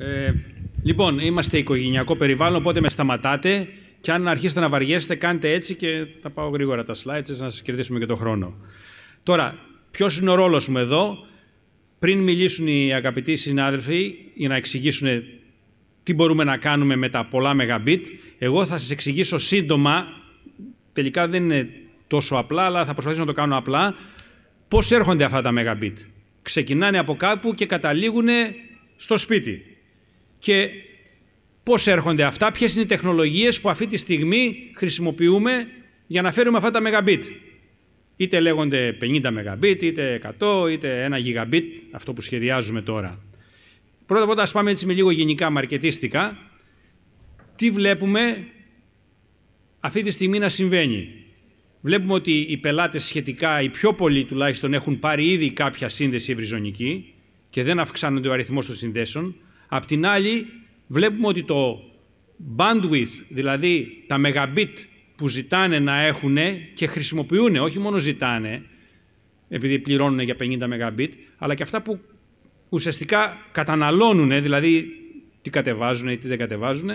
Ε, λοιπόν, είμαστε οικογενειακό περιβάλλον, οπότε με σταματάτε και αν αρχίσετε να βαριέστε, κάντε έτσι και θα πάω γρήγορα τα slides να σας κερδίσουμε και τον χρόνο. Τώρα, ποιος είναι ο ρόλος μου εδώ. Πριν μιλήσουν οι αγαπητοί συνάδελφοι για να εξηγήσουν τι μπορούμε να κάνουμε με τα πολλά megabit, εγώ θα σας εξηγήσω σύντομα, τελικά δεν είναι τόσο απλά, αλλά θα προσπαθήσω να το κάνω απλά, πώς έρχονται αυτά τα μεγαμπίτ. Ξεκινάνε από κάπου και καταλήγουν στο σπίτι και πώς έρχονται αυτά, ποιες είναι οι τεχνολογίες που αυτή τη στιγμή χρησιμοποιούμε για να φέρουμε αυτά τα megabit. Είτε λέγονται 50 megabit, είτε 100, είτε 1 gigabit, αυτό που σχεδιάζουμε τώρα. Πρώτα απ' όλα, ας πάμε έτσι με λίγο γενικά, μαρκετίστικα. Τι βλέπουμε αυτή τη στιγμή να συμβαίνει. Βλέπουμε ότι οι πελάτες σχετικά, οι πιο πολλοί τουλάχιστον, έχουν πάρει ήδη κάποια σύνδεση ευρυζωνική και δεν αυξάνονται ο αριθμός των συνδέσεων. Απ' την άλλη, βλέπουμε ότι το bandwidth, δηλαδή τα megabit που ζητάνε να έχουν και χρησιμοποιούν, όχι μόνο ζητάνε, επειδή πληρώνουν για 50 megabit, αλλά και αυτά που ουσιαστικά καταναλώνουν, δηλαδή τι κατεβάζουν ή τι δεν κατεβάζουν,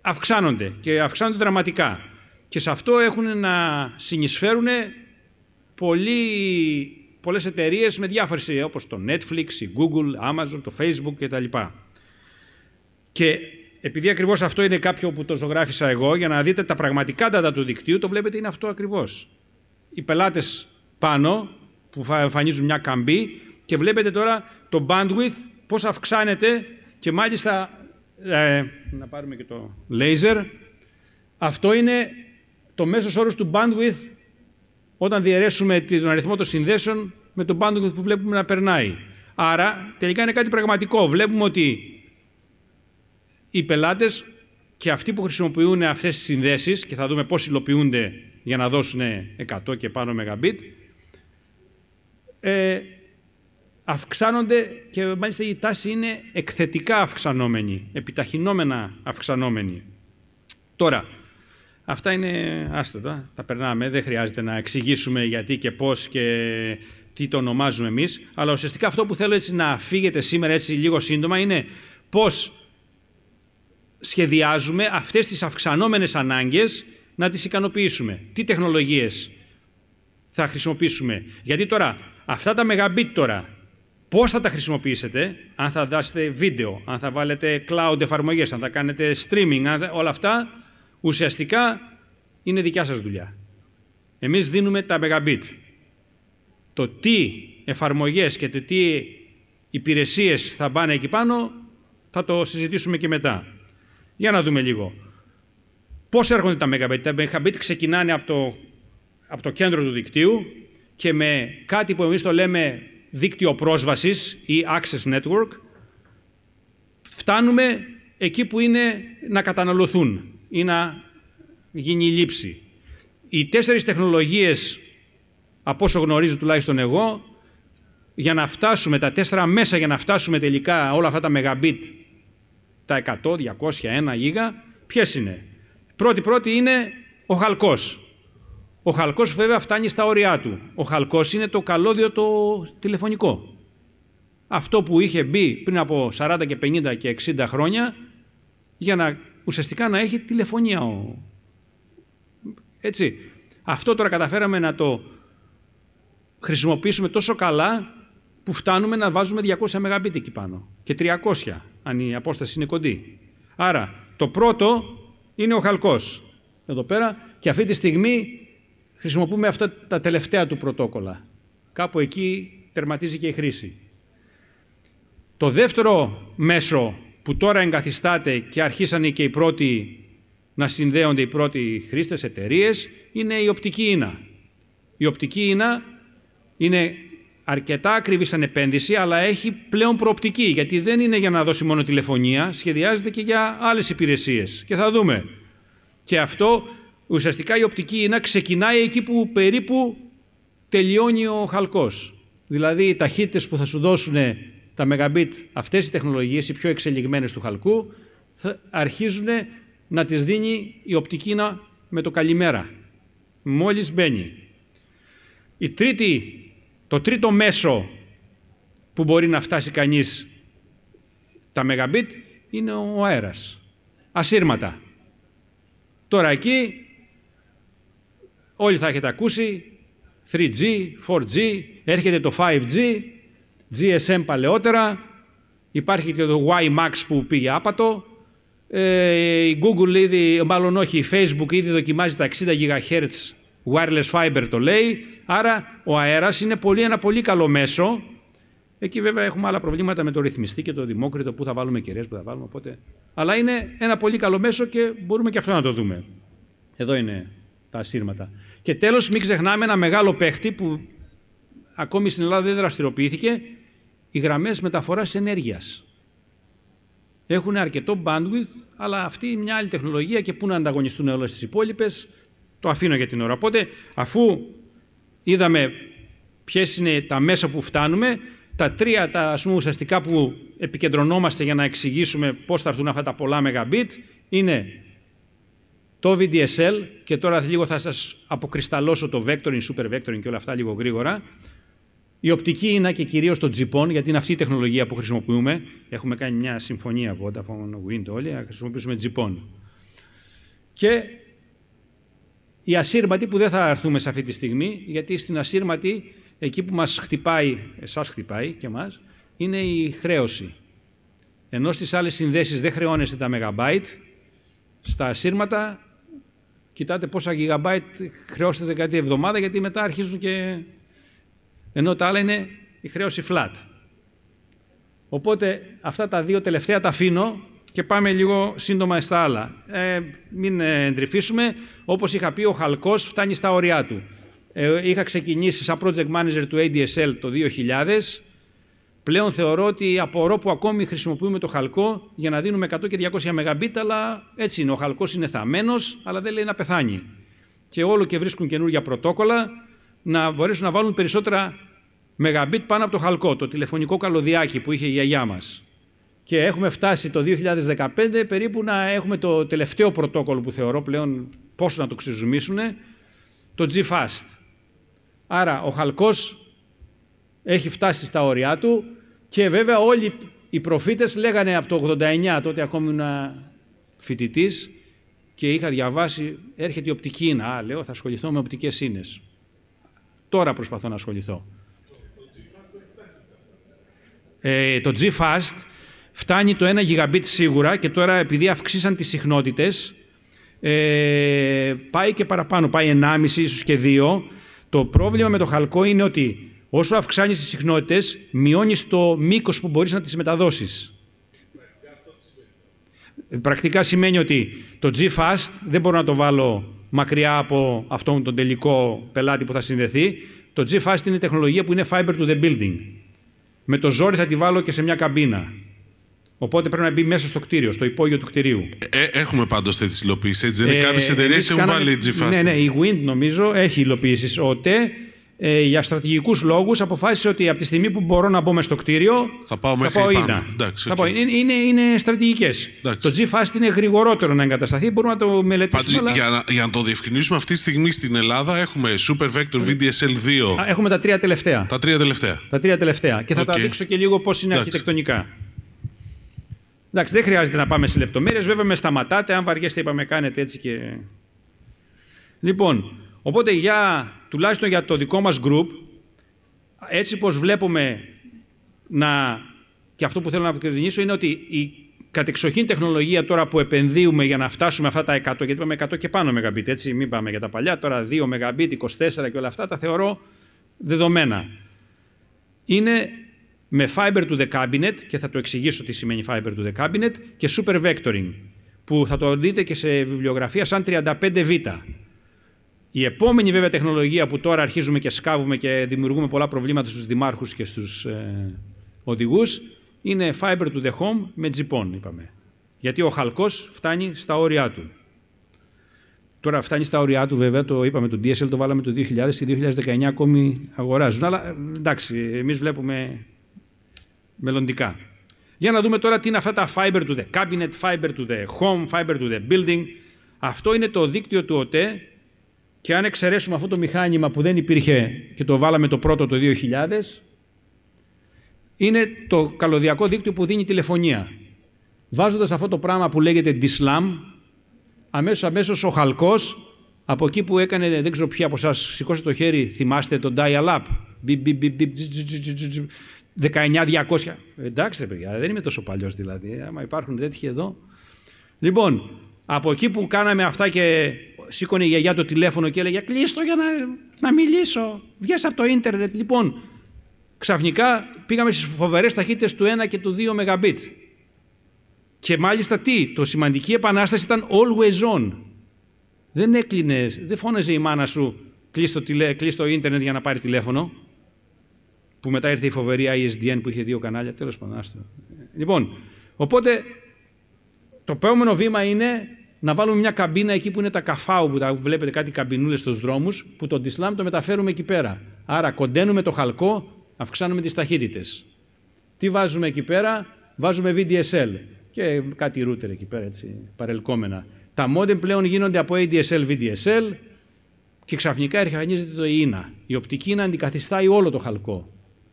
αυξάνονται και αυξάνονται δραματικά. Και σε αυτό έχουν να συνεισφέρουν πολύ πολλές εταιρείες με διάφορες ε, όπως το Netflix, η Google, Amazon, το Facebook κτλ. Και επειδή ακριβώς αυτό είναι κάποιο που το ζωγράφισα εγώ, για να δείτε τα πραγματικά data του δικτύου, το βλέπετε είναι αυτό ακριβώς. Οι πελάτες πάνω που εμφανίζουν μια καμπή και βλέπετε τώρα το bandwidth πώς αυξάνεται και μάλιστα, ε, να πάρουμε και το laser, αυτό είναι το μέσος όρος του bandwidth όταν διαιρέσουμε τον αριθμό των συνδέσεων με τον πάντο που βλέπουμε να περνάει. Άρα τελικά είναι κάτι πραγματικό. Βλέπουμε ότι οι πελάτες και αυτοί που χρησιμοποιούν αυτές τις συνδέσεις και θα δούμε πώς υλοποιούνται για να δώσουν 100 και πάνω megabit ε, αυξάνονται και μάλιστα η τάση είναι εκθετικά αυξανόμενη, επιταχυνόμενα αυξανόμενη. Τώρα, Αυτά είναι άστατα, τα περνάμε, δεν χρειάζεται να εξηγήσουμε γιατί και πώς και τι το ονομάζουμε εμείς, αλλά ουσιαστικά αυτό που θέλω έτσι να φύγετε σήμερα έτσι λίγο σύντομα είναι πώς σχεδιάζουμε αυτές τις αυξανόμενες ανάγκες να τις ικανοποιήσουμε. Τι τεχνολογίες θα χρησιμοποιήσουμε. Γιατί τώρα αυτά τα μεγαμπίτ τώρα πώς θα τα χρησιμοποιήσετε, αν θα δάσετε βίντεο, αν θα βάλετε cloud εφαρμογές, αν θα κάνετε streaming, όλα αυτά ουσιαστικά είναι δικιά σας δουλειά. Εμείς δίνουμε τα megabit. Το τι εφαρμογές και το τι υπηρεσίες θα πάνε εκεί πάνω θα το συζητήσουμε και μετά. Για να δούμε λίγο. Πώς έρχονται τα megabit. Τα megabit ξεκινάνε από το, από το κέντρο του δικτύου και με κάτι που εμείς το λέμε δίκτυο πρόσβασης ή access network φτάνουμε εκεί που είναι να καταναλωθούν ή να γίνει η λήψη. Οι τέσσερις τεχνολογίες, από όσο γνωρίζω τουλάχιστον εγώ, για να φτάσουμε τα τέσσερα μέσα, για να φτάσουμε τελικά όλα αυτά τα μεγαμπίτ, τα 100, 200, 1 γίγα, ποιες είναι. Πρώτη-πρώτη είναι ο χαλκός. Ο χαλκός βέβαια φτάνει στα όρια του. Ο χαλκός είναι το καλώδιο το τηλεφωνικό. Αυτό που είχε μπει πριν από 40 και 50 και 60 χρόνια για να ουσιαστικά να έχει τηλεφωνία. Έτσι. Αυτό τώρα καταφέραμε να το χρησιμοποιήσουμε τόσο καλά που φτάνουμε να βάζουμε 200 Mbit εκεί πάνω και 300 αν η απόσταση είναι κοντή. Άρα το πρώτο είναι ο χαλκός εδώ πέρα και αυτή τη στιγμή χρησιμοποιούμε αυτά τα τελευταία του πρωτόκολλα. Κάπου εκεί τερματίζει και η χρήση. Το δεύτερο μέσο που τώρα εγκαθιστάται και αρχίσανε και οι πρώτοι να συνδέονται οι πρώτοι χρήστες, εταιρείες, είναι η οπτική ίνα. Η οπτική ίνα είναι αρκετά ακριβή σαν επένδυση, αλλά έχει πλέον προοπτική, γιατί δεν είναι για να δώσει μόνο τηλεφωνία, σχεδιάζεται και για άλλες υπηρεσίες. Και θα δούμε. Και αυτό ουσιαστικά η οπτική ίνα ξεκινάει εκεί που περίπου τελειώνει ο χαλκός. Δηλαδή οι ταχύτητες που θα σου δώσουν τα Megabit, αυτές οι τεχνολογίες, οι πιο εξελιγμένες του χαλκού, θα αρχίζουν να τις δίνει η οπτική με το καλημέρα. Μόλις μπαίνει. Η τρίτη, το τρίτο μέσο που μπορεί να φτάσει κανείς τα Megabit είναι ο αέρας. Ασύρματα. Τώρα εκεί όλοι θα έχετε ακούσει 3G, 4G, έρχεται το 5G, GSM παλαιότερα, υπάρχει και το YMAX που πήγε άπατο, ε, η Google ήδη, μάλλον όχι, η Facebook ήδη δοκιμάζει τα 60 GHz wireless fiber το λέει, άρα ο αέρας είναι πολύ, ένα πολύ καλό μέσο. Εκεί βέβαια έχουμε άλλα προβλήματα με το ρυθμιστή και το δημόκριτο που θα βάλουμε κεραίες, που θα βάλουμε, οπότε... Αλλά είναι ένα πολύ καλό μέσο και μπορούμε και αυτό να το δούμε. Εδώ είναι τα σύρματα. Και τέλος μην ξεχνάμε ένα μεγάλο παίχτη που ακόμη στην Ελλάδα δεν δραστηριοποιήθηκε, οι γραμμές μεταφοράς ενέργειας. Έχουν αρκετό bandwidth, αλλά αυτή είναι μια άλλη τεχνολογία και πού να ανταγωνιστούν όλες τις υπόλοιπες. Το αφήνω για την ώρα. Οπότε, αφού είδαμε ποιες είναι τα μέσα που φτάνουμε, τα τρία τα ας πούμε, ουσιαστικά που επικεντρωνόμαστε για να εξηγήσουμε πώς θα έρθουν αυτά τα πολλά megabit είναι το VDSL και τώρα λίγο θα σας αποκρισταλώσω το vectoring, super vectoring και όλα αυτά λίγο γρήγορα η οπτική είναι και κυρίως το τζιπών, γιατί είναι αυτή η τεχνολογία που χρησιμοποιούμε. Έχουμε κάνει μια συμφωνία Vodafone, Wind, όλοι, να χρησιμοποιήσουμε τζιπών. Και η ασύρματη που δεν θα έρθουμε σε αυτή τη στιγμή, γιατί στην ασύρματη, εκεί που μας χτυπάει, εσάς χτυπάει και μας, είναι η χρέωση. Ενώ στις άλλες συνδέσεις δεν χρεώνεστε τα Μεγαμπάιτ, στα ασύρματα κοιτάτε πόσα Γιγαμπάιτ χρεώσετε την εβδομάδα, γιατί μετά αρχίζουν και ενώ τα άλλα είναι η χρέωση flat. Οπότε αυτά τα δύο τελευταία τα αφήνω και πάμε λίγο σύντομα στα άλλα. Ε, μην ε, εντρυφήσουμε. Όπως είχα πει, ο χαλκός φτάνει στα όρια του. Ε, είχα ξεκινήσει σαν project manager του ADSL το 2000. Πλέον θεωρώ ότι απορώ που ακόμη χρησιμοποιούμε το χαλκό για να δίνουμε 100 και 200 Mbit, αλλά έτσι είναι. Ο χαλκός είναι θαμένο, αλλά δεν λέει να πεθάνει. Και όλο και βρίσκουν καινούργια πρωτόκολλα να μπορέσουν να βάλουν περισσότερα Μεγαμπίτ πάνω από το χαλκό, το τηλεφωνικό καλωδιάκι που είχε η γιαγιά μας Και έχουμε φτάσει το 2015 περίπου να έχουμε το τελευταίο πρωτόκολλο που θεωρώ πλέον πόσο να το ξεζουμίσουνε, το G-Fast. Άρα ο χαλκός έχει φτάσει στα όρια του και βέβαια όλοι οι προφήτες λέγανε από το 89, τότε ακόμη ήμουν φοιτητής και είχα διαβάσει, έρχεται η οπτική να λέω, θα ασχοληθώ με οπτικές ίνες. Τώρα προσπαθώ να ασχοληθώ ε, το G-Fast φτάνει το 1 gigabit σίγουρα και τώρα επειδή αυξήσαν τις συχνότητες ε, πάει και παραπάνω, πάει 1,5 ίσως και 2. Το πρόβλημα με το χαλκό είναι ότι όσο αυξάνεις τις συχνότητες μειώνεις το μήκος που μπορείς να τις μεταδώσεις. Πρακτικά σημαίνει ότι το G-Fast δεν μπορώ να το βάλω μακριά από αυτόν τον τελικό πελάτη που θα συνδεθεί. Το G-Fast είναι τεχνολογία που είναι fiber to the building με το ζόρι θα τη βάλω και σε μια καμπίνα. Οπότε πρέπει να μπει μέσα στο κτίριο, στο υπόγειο του κτιρίου. Ε, έχουμε πάντως τέτοιες υλοποιήσει, έτσι. Δεν είναι ε, κάποιες εταιρείες έχουν βάλει G-Fast. Ναι, ναι, η Wind νομίζω έχει υλοποιήσει. Ο ε, για στρατηγικούς λόγους αποφάσισε ότι από τη στιγμή που μπορώ να μπω στο κτίριο. Θα πάω μέχρι θα πάω Είναι, είναι, είναι στρατηγικές. Το G-Fast είναι γρηγορότερο να εγκατασταθεί, μπορούμε να το μελετήσουμε. για, να, για να το διευκρινίσουμε, αυτή τη στιγμή στην Ελλάδα έχουμε Super Vector VDSL 2. Έχουμε τα τρία τελευταία. Τα τρία τελευταία. Τα τρία τελευταία. Και θα τα δείξω και λίγο πώς είναι αρχιτεκτονικά. Εντάξει, δεν χρειάζεται να πάμε σε λεπτομέρειες. Βέβαια, με σταματάτε. Αν βαριέστε, είπαμε, κάνετε έτσι και. Λοιπόν, οπότε για τουλάχιστον για το δικό μας group, έτσι πως βλέπουμε να... Και αυτό που θέλω να αποκρινήσω είναι ότι η κατεξοχήν τεχνολογία τώρα που επενδύουμε για να φτάσουμε αυτά τα 100, γιατί είπαμε 100 και πάνω Mbit, έτσι, μην πάμε για τα παλιά, τώρα 2 Mbit, 24 και όλα αυτά, τα θεωρώ δεδομένα. Είναι με Fiber to the Cabinet, και θα το εξηγήσω τι σημαίνει Fiber to the Cabinet, και Super Vectoring, που θα το δείτε και σε βιβλιογραφία σαν 35β. Η επόμενη βέβαια τεχνολογία που τώρα αρχίζουμε και σκάβουμε και δημιουργούμε πολλά προβλήματα στους δημάρχους και στους ε, οδηγούς είναι fiber to the home με τζιπών, είπαμε. Γιατί ο χαλκός φτάνει στα όρια του. Τώρα φτάνει στα όρια του βέβαια, το είπαμε, το DSL το βάλαμε το 2000, στη 2019 ακόμη αγοράζουν. Αλλά εντάξει, εμείς βλέπουμε μελλοντικά. Για να δούμε τώρα τι είναι αυτά τα fiber to the cabinet, fiber to the home, fiber to the building. Αυτό είναι το δίκτυο του ΟΤΕ και αν εξαιρέσουμε αυτό το μηχάνημα που δεν υπήρχε και το βάλαμε το πρώτο το 2000, είναι το καλωδιακό δίκτυο που δίνει τηλεφωνία. Βάζοντας αυτό το πράγμα που λέγεται DISLAM, αμέσως, αμέσως ο χαλκός, από εκεί που έκανε, δεν ξέρω ποιοι από εσάς σηκώστε το χέρι, θυμάστε το dial-up, 19-200. Εντάξει, παιδιά, δεν είμαι τόσο παλιός δηλαδή, άμα υπάρχουν τέτοιοι εδώ. Λοιπόν, από εκεί που κάναμε αυτά και σήκωνε η γιαγιά το τηλέφωνο και έλεγε «Κλείστο για να, να μιλήσω, βγες από το ίντερνετ». Λοιπόν, ξαφνικά πήγαμε στις φοβερές ταχύτητες του 1 και του 2 Mbit. Και μάλιστα τι, το σημαντική επανάσταση ήταν always on. Δεν έκλεινες, δεν φώναζε η μάνα σου «Κλείστο τηλε, το ίντερνετ για να πάρει τηλέφωνο. Που μετά ήρθε η φοβερή ISDN που είχε δύο κανάλια, τέλος πάντων. Λοιπόν, οπότε το επόμενο βήμα είναι να βάλουμε μια καμπίνα εκεί που είναι τα καφάου, που τα βλέπετε κάτι καμπινούλες στους δρόμους, που το αντισλάμ το μεταφέρουμε εκεί πέρα. Άρα κοντένουμε το χαλκό, αυξάνουμε τις ταχύτητες. Τι βάζουμε εκεί πέρα, βάζουμε VDSL και κάτι ρούτερ εκεί πέρα, έτσι, παρελκόμενα. Τα modem πλέον γίνονται από ADSL, VDSL και ξαφνικά ερχανίζεται το ΙΝΑ. Η οπτική ΙΝΑ αντικαθιστάει όλο το χαλκό.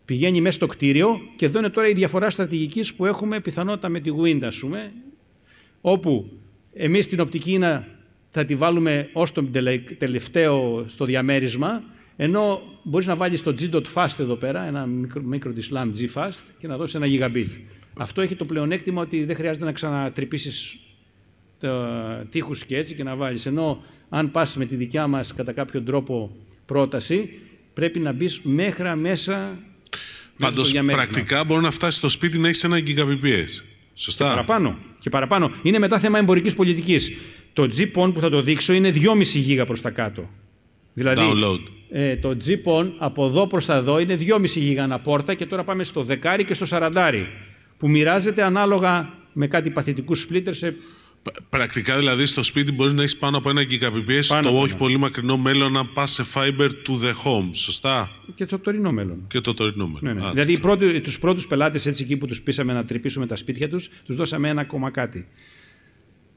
Πηγαίνει μέσα στο κτίριο και εδώ είναι τώρα η διαφορά στρατηγικής που έχουμε πιθανότητα με τη Wind, ας πούμε, όπου εμείς την οπτική θα τη βάλουμε ως το τελευταίο στο διαμέρισμα, ενώ μπορείς να βάλεις το G.fast εδώ πέρα, ένα μικρο, μικρο της G G.fast και να δώσεις ένα gigabit. Αυτό έχει το πλεονέκτημα ότι δεν χρειάζεται να ξανατρυπήσεις τείχους και έτσι και να βάλεις. Ενώ αν πας με τη δικιά μας κατά κάποιο τρόπο πρόταση, πρέπει να μπεις μέχρι μέσα Πάντως πρακτικά μπορεί να φτάσεις στο σπίτι να έχεις ένα Gbps. Σωστά. Και παραπάνω. Και παραπάνω. Είναι μετά θέμα εμπορικής πολιτικής. Το GPON που θα το δείξω είναι 2,5 γίγα προς τα κάτω. Δηλαδή, Download. Ε, το GPON από εδώ προς τα εδώ είναι 2,5 γίγα ανά πόρτα και τώρα πάμε στο δεκάρι και στο σαραντάρι που μοιράζεται ανάλογα με κάτι παθητικούς splitter σε Πρακτικά δηλαδή στο σπίτι μπορεί να έχεις πάνω από ένα GBps πάνω το όχι πολύ μακρινό μέλλον να πας σε fiber to the home, σωστά. Και το τωρινό μέλλον. Και το τωρινό μέλλον. Ναι, ναι. Α, δηλαδή το... τους πρώτους πελάτες έτσι εκεί που τους πείσαμε να τρυπήσουμε τα σπίτια τους, τους δώσαμε ένα ακόμα κάτι.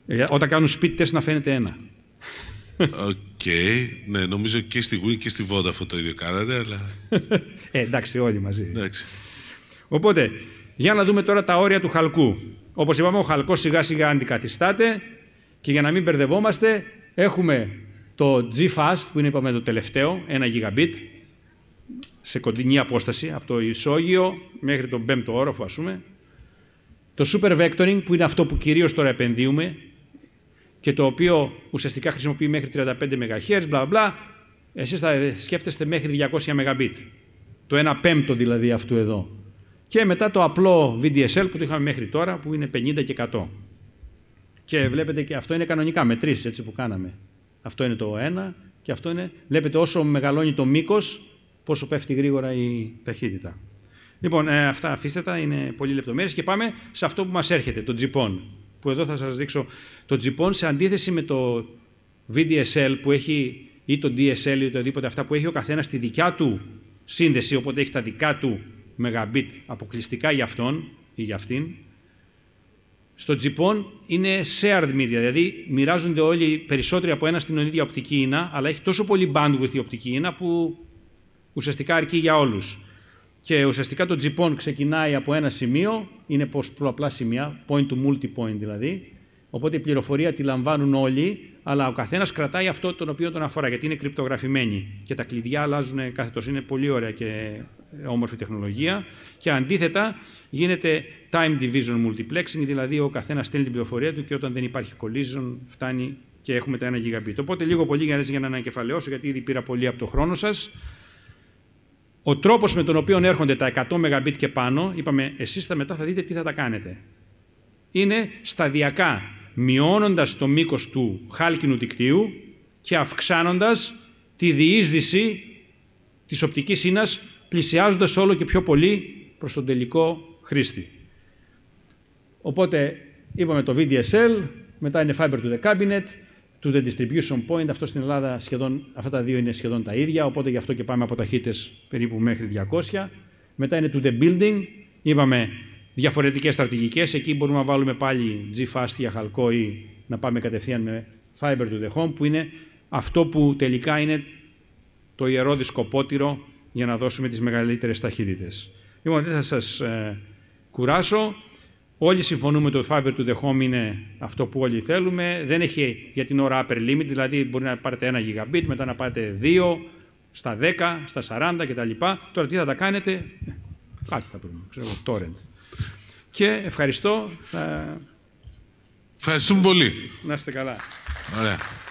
Ε, όταν κάνουν σπίτι τεστ να φαίνεται ένα. Οκ. Okay. ναι, νομίζω και στη Wii και στη Vodafone το ίδιο κάνανε, αλλά. ε, εντάξει, όλοι μαζί. Εντάξει. Οπότε, για να δούμε τώρα τα όρια του χαλκού. Όπως είπαμε, ο χαλκός σιγά σιγά αντικαθιστάται και για να μην μπερδευόμαστε, έχουμε το G-Fast που είναι είπαμε το τελευταίο, ένα gigabit, σε κοντινή απόσταση από το ισόγειο μέχρι τον πέμπτο όροφο, ας πούμε. Το super vectoring που είναι αυτό που κυρίως τώρα επενδύουμε και το οποίο ουσιαστικά χρησιμοποιεί μέχρι 35 MHz, μπλα μπλα, εσείς θα σκέφτεστε μέχρι 200 Mbit. Το 1 πέμπτο δηλαδή αυτού εδώ και μετά το απλό VDSL που το είχαμε μέχρι τώρα που είναι 50 και 100. Και βλέπετε και αυτό είναι κανονικά μετρήσεις έτσι που κάναμε. Αυτό είναι το ένα και αυτό είναι, βλέπετε όσο μεγαλώνει το μήκος πόσο πέφτει γρήγορα η ταχύτητα. Λοιπόν, ε, αυτά αφήστε τα, είναι πολύ λεπτομέρειες και πάμε σε αυτό που μας έρχεται, το GPON. Που εδώ θα σας δείξω το GPON, σε αντίθεση με το VDSL που έχει ή το DSL ή οτιδήποτε αυτά που έχει ο καθένας στη δικιά του σύνδεση, οπότε έχει τα δικά του μεγαμπιτ αποκλειστικά για αυτόν ή για αυτήν. Στο Τζιπών είναι shared media, δηλαδή μοιράζονται όλοι περισσότεροι από ένα στην ίδια οπτική ίνα, αλλά έχει τόσο πολύ bandwidth η οπτική ίνα που ουσιαστικά αρκεί για όλους. Και ουσιαστικά το Τζιπών ξεκινάει από ένα σημείο, είναι πως σημεία, point to multipoint δηλαδή, οπότε η πληροφορία τη λαμβάνουν όλοι, αλλά ο καθένας κρατάει αυτό τον οποίο τον αφορά, γιατί είναι κρυπτογραφημένοι και τα κλειδιά αλλάζουν κάθε τόσο. Είναι πολύ ωραία και όμορφη τεχνολογία και αντίθετα γίνεται time division multiplexing, δηλαδή ο καθένας στέλνει την πληροφορία του και όταν δεν υπάρχει collision φτάνει και έχουμε τα 1 gigabit. Οπότε λίγο πολύ για να ανακεφαλαιώσω, γιατί ήδη πήρα πολύ από το χρόνο σας. Ο τρόπος με τον οποίο έρχονται τα 100 Mbit και πάνω, είπαμε εσείς μετά θα δείτε τι θα τα κάνετε. Είναι σταδιακά μειώνοντας το μήκος του χάλκινου δικτύου και αυξάνοντας τη διείσδυση της οπτικής ίνα πλησιάζοντας όλο και πιο πολύ προς τον τελικό χρήστη. Οπότε είπαμε το VDSL, μετά είναι Fiber to the Cabinet, to the Distribution Point, αυτό στην Ελλάδα σχεδόν, αυτά τα δύο είναι σχεδόν τα ίδια, οπότε γι' αυτό και πάμε από ταχύτητες περίπου μέχρι 200. Μετά είναι to the Building, είπαμε διαφορετικές στρατηγικές, εκεί μπορούμε να βάλουμε πάλι G-Fast για χαλκό ή να πάμε κατευθείαν με Fiber to the Home, που είναι αυτό που τελικά είναι το ιερό δισκοπότηρο για να δώσουμε τις μεγαλύτερες ταχύτητες. Λοιπόν, δεν θα σας ε, κουράσω. Όλοι συμφωνούμε το fiber to the home είναι αυτό που όλοι θέλουμε. Δεν έχει για την ώρα upper limit, δηλαδή μπορεί να πάρετε ένα gigabit, μετά να πάρετε 2, στα 10, στα 40 κτλ. Τώρα τι θα τα κάνετε, κάτι θα πούμε, ξέρω torrent. Και ευχαριστώ. Ε, Ευχαριστούμε πολύ. Να είστε καλά. Ωραία.